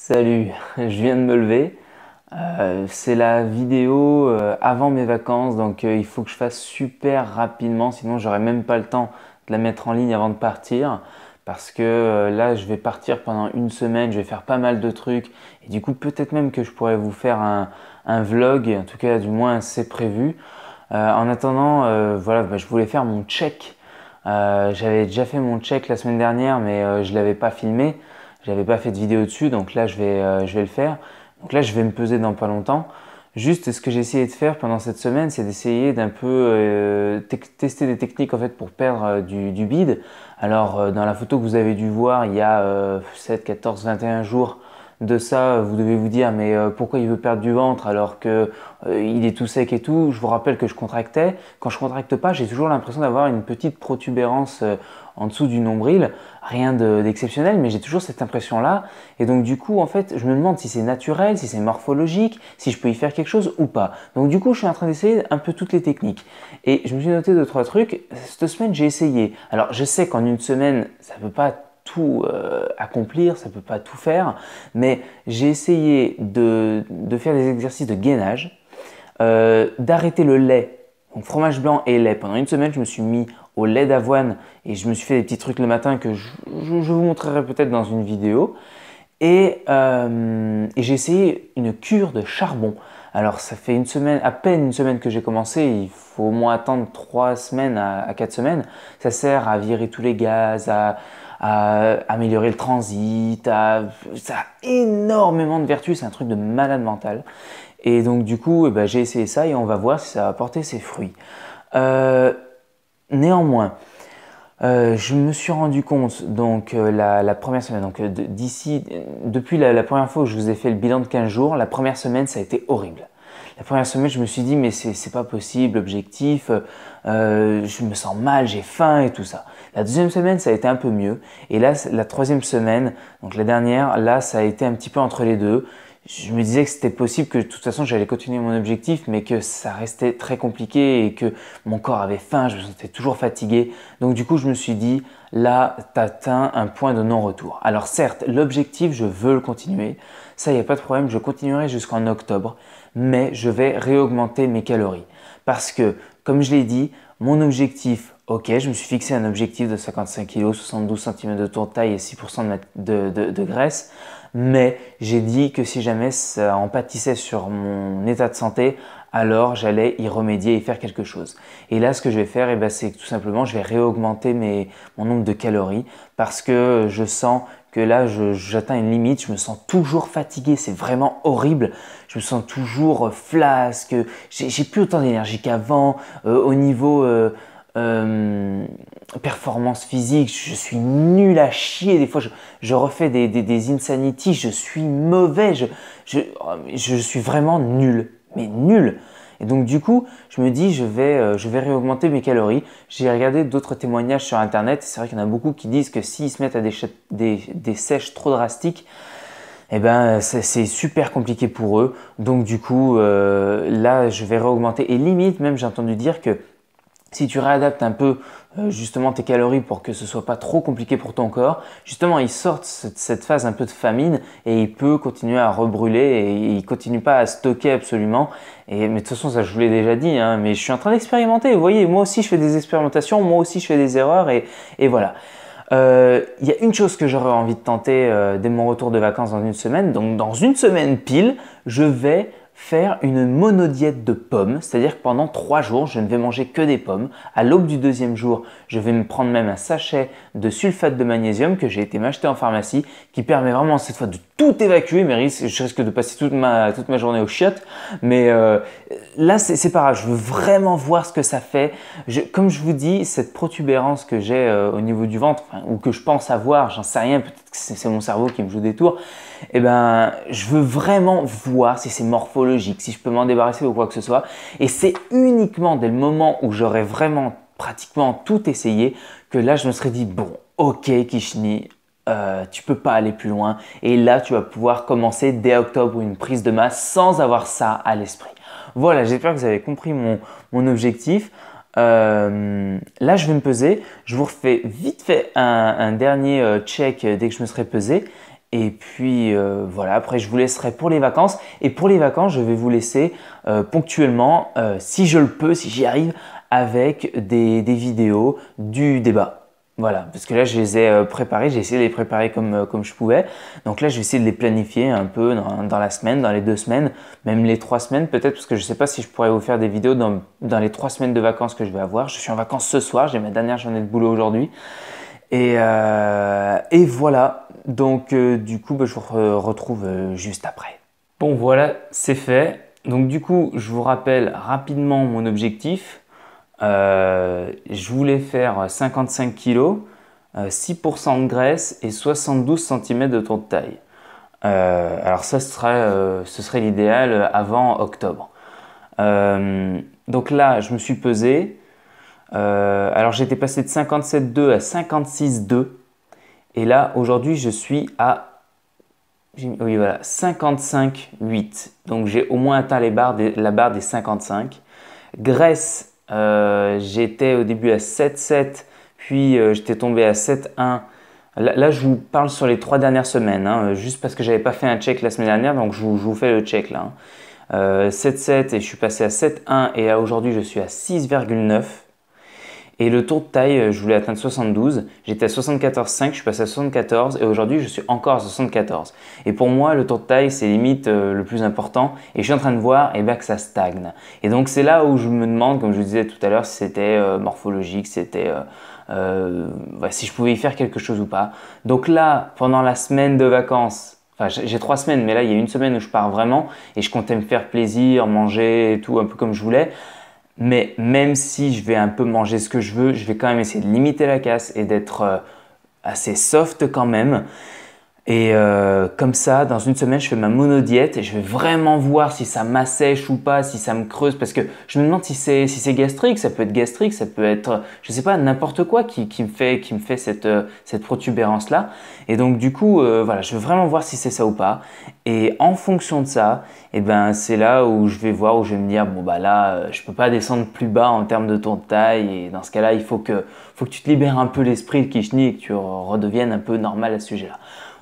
Salut, je viens de me lever. Euh, c'est la vidéo euh, avant mes vacances, donc euh, il faut que je fasse super rapidement, sinon j'aurai même pas le temps de la mettre en ligne avant de partir. Parce que là, je vais partir pendant une semaine, je vais faire pas mal de trucs. Et du coup, peut-être même que je pourrais vous faire un, vlog, en tout cas, du moins, c'est prévu. en attendant, voilà, bah, je voulais faire mon check. J'avais déjà fait mon check la semaine dernière, mais je l'avais pas filmé. J'avais pas fait de vidéo dessus, donc là je vais, euh, je vais le faire. Donc là je vais me peser dans pas longtemps. Juste ce que j'ai essayé de faire pendant cette semaine, c'est d'essayer d'un peu euh, tester des techniques en fait pour perdre euh, du, du, bide. Alors dans la photo que vous avez dû voir il y a 7, 14, 21 jours, de ça, vous devez vous dire mais euh, pourquoi il veut perdre du ventre alors que euh, il est tout sec et tout. Je vous rappelle que je contractais. Quand je contracte pas, j'ai toujours l'impression d'avoir une petite protubérance euh, en dessous du nombril, rien d'exceptionnel, mais j'ai toujours cette impression-là. Et donc du coup, en fait, je me demande si c'est naturel, si c'est morphologique, si je peux y faire quelque chose ou pas. Donc du coup, je suis en train d'essayer un peu toutes les techniques. Et je me suis noté deux trois trucs. Cette semaine, j'ai essayé. Alors je sais qu'en une semaine, ça peut pas tout euh, accomplir, ça peut pas tout faire, mais j'ai essayé de, faire des exercices de gainage, euh, d'arrêter le lait, donc fromage blanc et lait. Pendant une semaine, je me suis mis au lait d'avoine et je me suis fait des petits trucs le matin que je, vous montrerai peut-être dans une vidéo. Euh, et, j'ai essayé une cure de charbon. Alors ça fait une semaine, à peine une semaine que j'ai commencé, il faut au moins attendre trois semaines à, quatre semaines. Ça sert à virer tous les gaz, à, à euh, améliorer le transit, ça a énormément de vertus, c'est un truc de malade mental. Et donc du coup, eh ben, j'ai essayé ça et on va voir si ça a porté ses fruits. Euh, néanmoins, euh, je me suis rendu compte donc la, première semaine, donc d'ici, depuis la, la, première fois où je vous ai fait le bilan de 15 jours, la première semaine ça a été horrible. La première semaine, je me suis dit, mais c'est pas possible, objectif, euh, euh, je me sens mal, j'ai faim et tout ça. La deuxième semaine, ça a été un peu mieux. Et là, la troisième semaine, donc la dernière, là, ça a été un petit peu entre les deux. Je me disais que c'était possible, que de toute façon, j'allais continuer mon objectif, mais que ça restait très compliqué et que mon corps avait faim, je me sentais toujours fatigué. Donc, du coup, je me suis dit, là, tu atteins un point de non-retour. Alors certes, l'objectif, je veux le continuer. Ça, il n'y a pas de problème, je continuerai jusqu'en octobre mais je vais réaugmenter mes calories. Parce que, comme je l'ai dit, mon objectif, ok, je me suis fixé un objectif de 55 kg, 72 cm de tour de taille et 6% de, graisse, mais j'ai dit que si jamais ça en sur mon état de santé, alors j'allais y remédier et faire quelque chose. Et là, ce que je vais faire, eh ben, c'est tout simplement, je vais réaugmenter mon nombre de calories parce que je sens là, j'atteins une limite, je me sens toujours fatigué, c'est vraiment horrible. Je me sens toujours euh, flasque, j'ai plus autant d'énergie qu'avant. Euh, au niveau euh, performance physique, je suis nul à chier. Des fois, je, refais des, des, insanities, je suis mauvais, je oh, suis vraiment nul, mais nul. Et donc du coup, je me dis, je vais, euh, je vais réaugmenter mes calories. J'ai regardé d'autres témoignages sur Internet. C'est vrai qu'il y en a beaucoup qui disent que s'ils se mettent à des, des, sèches trop drastiques, eh ben c'est super compliqué pour eux. Donc du coup, euh, là, je vais réaugmenter. Et limite, même j'ai entendu dire que si tu réadaptes un peu euh, justement tes calories pour que ce soit pas trop compliqué pour ton corps. Justement, il sort cette phase un peu de famine et il peut continuer à rebrûler et il continue pas à stocker absolument. Et, mais de toute façon, ça je vous l'ai déjà dit, hein, mais je suis en train d'expérimenter. Vous voyez, moi aussi je fais des expérimentations, moi aussi je fais des erreurs et, et voilà. Euh, il y a une chose que j'aurais envie de tenter euh, dès mon retour de vacances dans une semaine. Donc dans une semaine pile, je vais faire une monodiète de pommes, c'est-à-dire que pendant trois jours, je ne vais manger que des pommes. À l'aube du deuxième jour, je vais me prendre même un sachet de sulfate de magnésium que j'ai été m'acheter en pharmacie, qui permet vraiment cette fois de tout évacuer, mais je risque de passer toute ma, toute ma journée au chiottes. Mais euh, là, c'est pas grave, je veux vraiment voir ce que ça fait. comme je vous dis, cette protubérance que j'ai euh, au niveau du ventre, ou que je pense avoir, j'en sais rien, peut-être que c'est mon cerveau qui me joue des tours, eh ben, je veux vraiment voir si c'est morphologique, si je peux m'en débarrasser ou quoi que ce soit. Et c'est uniquement dès le moment où j'aurais vraiment pratiquement tout essayé que là, je me serais dit, bon, ok Kishni, euh, tu peux pas aller plus loin. Et là, tu vas pouvoir commencer dès octobre une prise de masse sans avoir ça à l'esprit. Voilà, j'espère que vous avez compris mon, objectif. Euh, là, je vais me peser. Je vous refais vite fait un, dernier euh, check dès que je me serai pesé. Et puis voilà, après je vous laisserai pour les vacances. Et pour les vacances, je vais vous laisser ponctuellement, si je le peux, si j'y arrive, avec des vidéos du débat. Voilà, parce que là, je les ai euh, préparés, j'ai essayé de les préparer comme, euh, comme je pouvais. Donc là, je vais essayer de les planifier un peu dans, la semaine, dans les deux semaines, même les trois semaines peut-être, parce que je ne sais pas si je pourrais vous faire des vidéos dans, les trois semaines de vacances que je vais avoir. Je suis en vacances ce soir, j'ai ma dernière journée de boulot aujourd'hui. Et, euh, voilà, donc du coup, bah, je vous retrouve juste après. Bon, voilà, c'est fait. Donc du coup, je vous rappelle rapidement mon objectif. Euh, je voulais faire 55 kg, 6% de graisse et 72 cm de ton de taille. Euh, alors ça euh, serait, l'idéal avant octobre. donc là, je me suis pesé. alors j'étais passé de 57,2 à 56,2. Et là, aujourd'hui, je suis à oui, voilà, 55,8. Donc j'ai au moins atteint les barres la barre des 55. Graisse euh, j'étais au début à 7,7, puis euh, j'étais tombé à 7,1. Là, je vous parle sur les trois dernières semaines, hein, euh, juste parce que j'avais pas fait un check la semaine dernière, donc je vous, fais le check là. 7,7 hein. et je suis passé à 7,1 et aujourd'hui je suis à 6,9. Et le tour de taille, euh, je voulais atteindre 72. J'étais à 74,5, je suis passé à 74 et aujourd'hui je suis encore à 74. Et pour moi, le tour de taille, c'est limite euh, le plus important et je suis en train de voir eh ben, que ça stagne. Et donc c'est là où je me demande, comme je vous disais tout à l'heure, si c'était euh, morphologique, si c'était... Euh, si je pouvais y faire quelque chose ou pas. Donc là, pendant la semaine de vacances, Enfin, j'ai trois semaines, mais là, il y a une semaine où je pars vraiment et je comptais me faire plaisir, manger et tout, un peu comme je voulais. Mais même si je vais un peu manger ce que je veux, je vais quand même essayer de limiter la casse et d'être euh, assez soft quand même. Et euh, comme ça, dans une semaine, je fais ma monodiète et je vais vraiment voir si ça m'assèche ou pas, si ça me creuse, parce que je me demande si c'est si c'est gastrique, ça peut être gastrique, ça peut être, je sais pas, n'importe quoi qui, qui me fait qui me fait cette euh, cette protubérance là. Et donc du coup, euh, voilà, je veux vraiment voir si c'est ça ou pas. Et en fonction de ça, et eh ben c'est là où je vais voir où je vais me dire bon bah là, euh, je peux pas descendre plus bas en termes de ton taille et dans ce cas-là, il faut que faut que tu te libères un peu l'esprit, de kishni et que tu redeviennes un peu normal à ce sujet-là.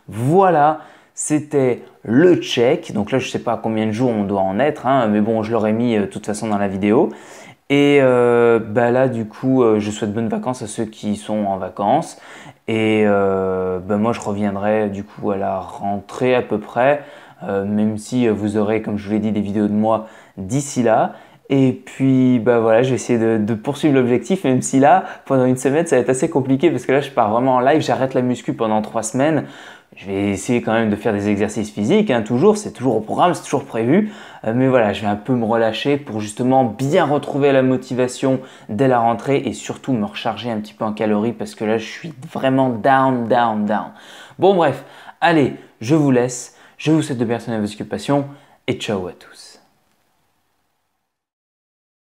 Voilà, c'était le check. Donc là, je ne sais pas combien de jours on doit en être, hein, mais bon, je l'aurais mis euh, de toute façon dans la vidéo. Et euh, bah là, du coup, euh, je souhaite bonnes vacances à ceux qui sont en vacances. Et bah moi, je reviendrai du coup à la rentrée à peu près, même si vous aurez, comme je vous l'ai dit, des vidéos de moi d'ici là. Et puis, bah voilà, je vais essayer de, poursuivre l'objectif, même si là, pendant une semaine, ça va être assez compliqué parce que là, je pars vraiment en live, j'arrête la muscu pendant trois semaines. Je vais essayer quand même de faire des exercices physiques, hein, toujours, c'est toujours au programme, c'est toujours prévu. Euh, mais voilà, je vais un peu me relâcher pour justement bien retrouver la motivation dès la rentrée et surtout me recharger un petit peu en calories parce que là, je suis vraiment down, down, down. Bon, bref, allez, je vous laisse. Je vous souhaite de personnes à vos occupations et ciao à tous.